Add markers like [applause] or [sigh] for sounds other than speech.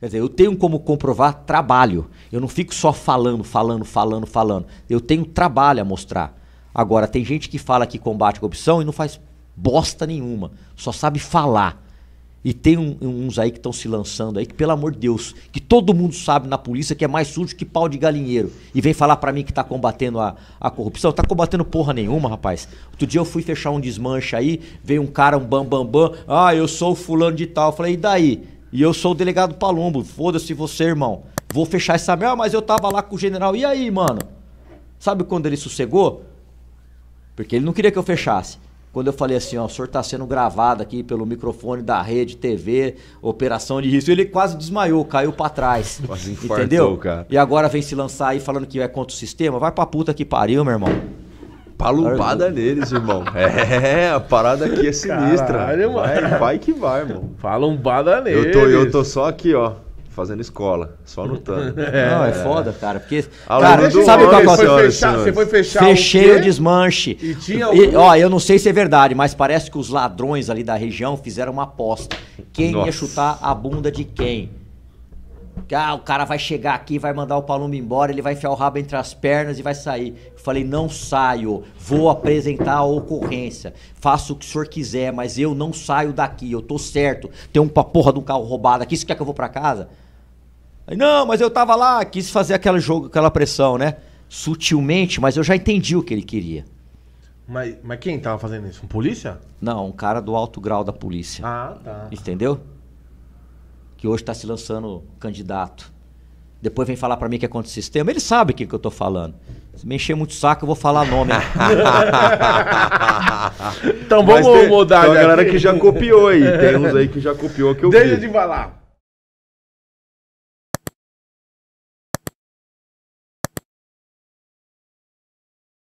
Quer dizer, eu tenho como comprovar trabalho. Eu não fico só falando, falando, falando, falando. Eu tenho trabalho a mostrar. Agora, tem gente que fala que combate a corrupção e não faz bosta nenhuma. Só sabe falar. E tem um, uns aí que estão se lançando aí, que pelo amor de Deus, que todo mundo sabe na polícia que é mais sujo que pau de galinheiro. E vem falar para mim que tá combatendo a, a corrupção. Tá combatendo porra nenhuma, rapaz. Outro dia eu fui fechar um desmanche aí, veio um cara, um bam bam bam, ah, eu sou fulano de tal. Eu falei, e daí? E eu sou o delegado Palumbo. Foda-se você, irmão. Vou fechar essa merda, mas eu tava lá com o general. E aí, mano? Sabe quando ele sossegou? Porque ele não queria que eu fechasse. Quando eu falei assim, ó, o senhor tá sendo gravado aqui pelo microfone da rede, TV, operação de risco. Ele quase desmaiou, caiu para trás. Quase infartou, entendeu? cara. E agora vem se lançar aí falando que é contra o sistema. Vai pra puta que pariu, meu irmão. Palubada neles, irmão. [laughs] É, a parada aqui é sinistra. Caralho, vai, vai que vai, irmão. Palumbada neles. Eu tô, eu tô só aqui, ó fazendo escola, só lutando. [laughs] É, não, é, foda, cara, porque cara, sabe qual é você foi você foi fechar Fechei o, o desmanche. E tinha algum... e, ó, eu não sei se é verdade, mas parece que os ladrões ali da região fizeram uma aposta. Quem Nossa. ia chutar a bunda de quem? Que, ah, o cara vai chegar aqui, vai mandar o Palumba embora, ele vai enfiar o rabo entre as pernas e vai sair. Eu falei, não saio, vou apresentar a ocorrência. Faça o que o senhor quiser, mas eu não saio daqui, eu tô certo. Tem uma porra de um carro roubado aqui, isso quer que eu vou para casa? Aí, não, mas eu tava lá, quis fazer aquele jogo, aquela pressão, né? Sutilmente, mas eu já entendi o que ele queria. Mas, mas quem tava fazendo isso? Um polícia? Não, um cara do alto grau da polícia. Ah, tá. Entendeu? que hoje está se lançando candidato. Depois vem falar para mim que é contra o sistema. Ele sabe o que, que eu estou falando. Se me encher muito o saco, eu vou falar nome. Né? [laughs] então vamos mudar. a galera que já copiou aí. Tem uns aí que já copiou que eu Deixa vi. de falar.